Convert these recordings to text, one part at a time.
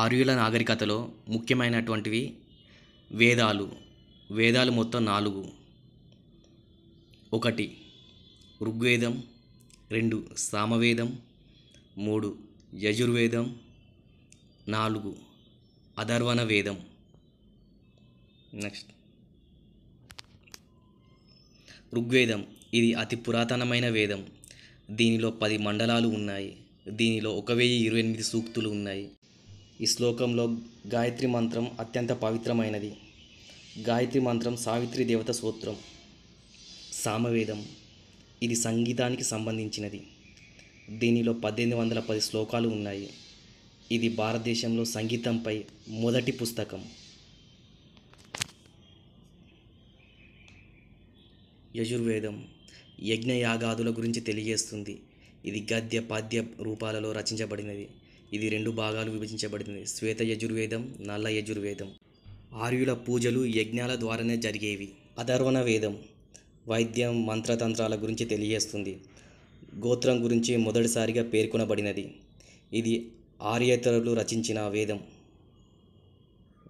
ఆర్యుల నాగరికతలో ముఖ్యమైనటువంటివి వేదాలు వేదాలు మొత్తం నాలుగు ఒకటి ఋగ్వేదం రెండు సామవేదం మూడు యజుర్వేదం నాలుగు అధర్వణ వేదం నెక్స్ట్ ఋగ్వేదం ఇది అతి పురాతనమైన వేదం దీనిలో పది మండలాలు ఉన్నాయి దీనిలో ఒక వెయ్యి ఇరవై ఎనిమిది సూక్తులు ఉన్నాయి ఈ శ్లోకంలో గాయత్రి మంత్రం అత్యంత పవిత్రమైనది గాయత్రి మంత్రం సావిత్రి దేవత సూత్రం సామవేదం ఇది సంగీతానికి సంబంధించినది దీనిలో పద్దెనిమిది వందల పది శ్లోకాలు ఉన్నాయి ఇది భారతదేశంలో సంగీతంపై మొదటి పుస్తకం యజుర్వేదం యజ్ఞయాగాదుల గురించి తెలియజేస్తుంది ఇది గద్య పద్య రూపాలలో రచించబడినది ఇది రెండు భాగాలు విభజించబడింది శ్వేత యజుర్వేదం నల్ల యజుర్వేదం ఆర్యుల పూజలు యజ్ఞాల ద్వారానే జరిగేవి అధర్వణ వేదం వైద్యం మంత్రతంత్రాల గురించి తెలియజేస్తుంది గోత్రం గురించి మొదటిసారిగా పేర్కొనబడినది ఇది ఆర్యేతరులు రచించిన వేదం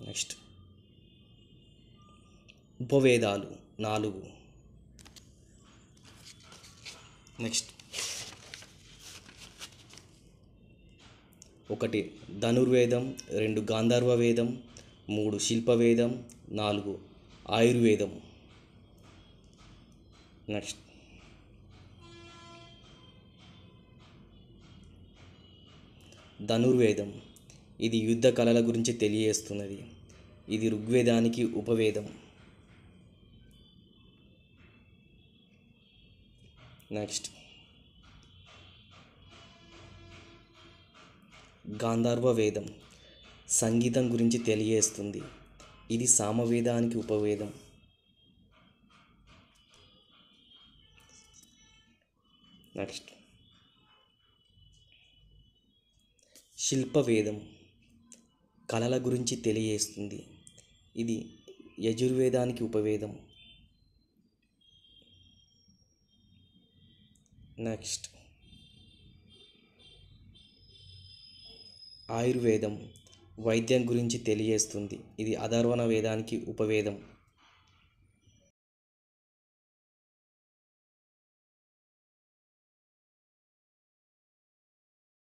నెక్స్ట్ ఉపవేదాలు నాలుగు నెక్స్ట్ ఒకటి ధనుర్వేదం రెండు గాంధర్వ వేదం మూడు శిల్పవేదం నాలుగు ఆయుర్వేదం నెక్స్ట్ ధనుర్వేదం ఇది యుద్ధ కళల గురించి తెలియజేస్తున్నది ఇది ఋగ్వేదానికి ఉపవేదం నెక్స్ట్ గాంధర్వ వేదం సంగీతం గురించి తెలియజేస్తుంది ఇది సామవేదానికి ఉపవేదం నెక్స్ట్ శిల్పవేదం కళల గురించి తెలియజేస్తుంది ఇది యజుర్వేదానికి ఉపవేదం నెక్స్ట్ ఆయుర్వేదం వైద్యం గురించి తెలియజేస్తుంది ఇది అధర్వణ వేదానికి ఉపవేదం